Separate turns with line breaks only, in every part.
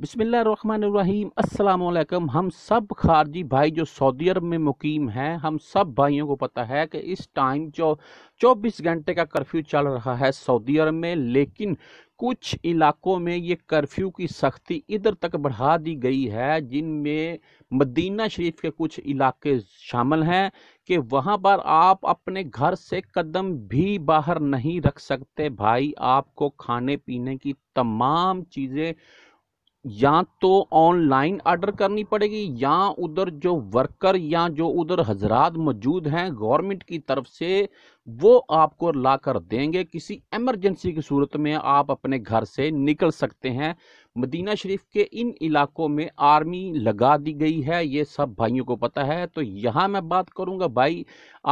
بسم اللہ الرحمن الرحیم السلام علیکم ہم سب خارجی بھائی جو سعودی عرب میں مقیم ہیں ہم سب بھائیوں کو پتہ ہے کہ اس ٹائم جو چوبیس گھنٹے کا کرفیو چل رہا ہے سعودی عرب میں لیکن کچھ علاقوں میں یہ کرفیو کی سختی ادھر تک بڑھا دی گئی ہے جن میں مدینہ شریف کے کچھ علاقے شامل ہیں کہ وہاں پر آپ اپنے گھر سے قدم بھی باہر نہیں رکھ سکتے بھائی آپ کو کھانے پینے کی تمام چیزیں یا تو آن لائن آرڈر کرنی پڑے گی یا ادھر جو ورکر یا جو ادھر حضرات موجود ہیں گورنمنٹ کی طرف سے وہ آپ کو لا کر دیں گے کسی ایمرجنسی کی صورت میں آپ اپنے گھر سے نکل سکتے ہیں مدینہ شریف کے ان علاقوں میں آرمی لگا دی گئی ہے یہ سب بھائیوں کو پتا ہے تو یہاں میں بات کروں گا بھائی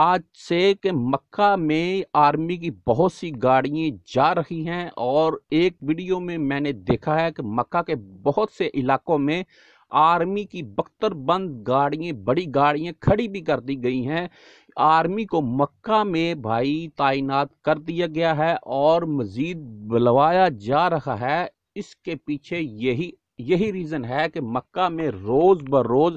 آج سے کہ مکہ میں آرمی کی بہت سی گاڑییں جا رہی ہیں اور ایک ویڈیو میں میں نے دیکھا ہے کہ مکہ کے بہت سے علاقوں میں آرمی کی بکتر بند گاڑییں بڑی گاڑیاں کھڑی بھی کر دی گئی ہیں آرمی کو مکہ میں بھائی تعینات کر دیا گیا ہے اور مزید بلوایا جا رہا ہے اس کے پیچھے یہی یہی ریزن ہے کہ مکہ میں روز بروز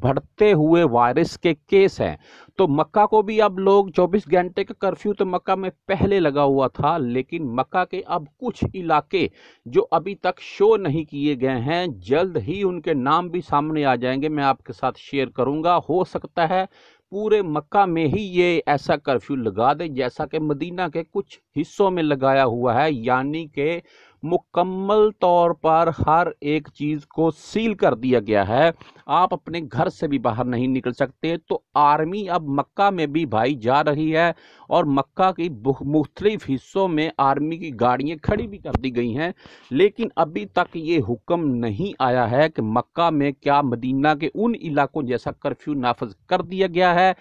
بڑھتے ہوئے وائرس کے کیس ہیں تو مکہ کو بھی اب لوگ چوبیس گھنٹے کا کرفیو تو مکہ میں پہلے لگا ہوا تھا لیکن مکہ کے اب کچھ علاقے جو ابھی تک شو نہیں کیے گئے ہیں جلد ہی ان کے نام بھی سامنے آ جائیں گے میں آپ کے ساتھ شیئر کروں گا ہو سکتا ہے پورے مکہ میں ہی یہ ایسا کرفیو لگا دے جیسا کہ مدینہ کے کچھ حصوں میں لگایا ہوا ہے یعنی کہ مکمل طور پر ہر ایک چیز کو سیل کر دیا گیا ہے آپ اپنے گھر سے بھی باہر نہیں نکل سکتے تو آرمی اب مکہ میں بھی بھائی جا رہی ہے اور مکہ کی مختلف حصوں میں آرمی کی گاڑیاں کھڑی بھی کر دی گئی ہیں لیکن ابھی تک یہ حکم نہیں آیا ہے کہ مکہ میں کیا مدینہ کے ان علاقوں جیسا کرفیو نافذ کر دیا گیا ہے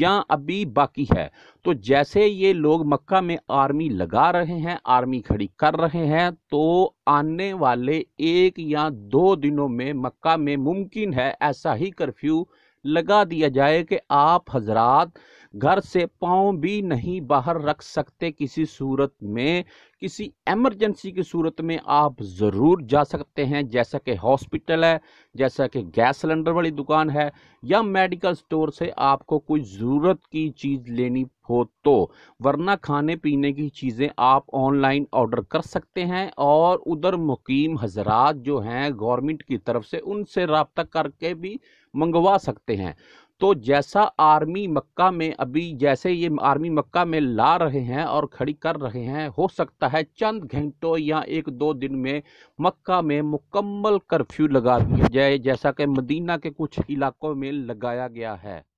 یا ابھی باقی ہے تو جیسے یہ لوگ مکہ میں آرمی لگا رہے ہیں آرمی کھڑی کر رہے ہیں تو آنے والے ایک یا دو دنوں میں مکہ میں ممکن ہے ایسا ہی کرفیو لگا دیا جائے کہ آپ حضرات گھر سے پاؤں بھی نہیں باہر رکھ سکتے کسی صورت میں کسی ایمرجنسی کی صورت میں آپ ضرور جا سکتے ہیں جیسا کہ ہاسپٹل ہے جیسا کہ گیس سلنڈر والی دکان ہے یا میڈیکل سٹور سے آپ کو کوئی ضرورت کی چیز لینی ہو تو ورنہ کھانے پینے کی چیزیں آپ آن لائن آرڈر کر سکتے ہیں اور ادھر مقیم حضرات جو ہیں گورنمنٹ کی طرف سے ان سے رابطہ کر کے بھی منگوا سکتے ہیں تو جیسا آرمی مکہ میں ابھی جیسے یہ آرمی مکہ میں لا رہے ہیں اور کھڑی کر رہے ہیں ہو سکتا ہے چند گھنٹوں یا ایک دو دن میں مکہ میں مکمل کرفیو لگا دیا جائے جیسا کہ مدینہ کے کچھ علاقوں میں لگایا گیا ہے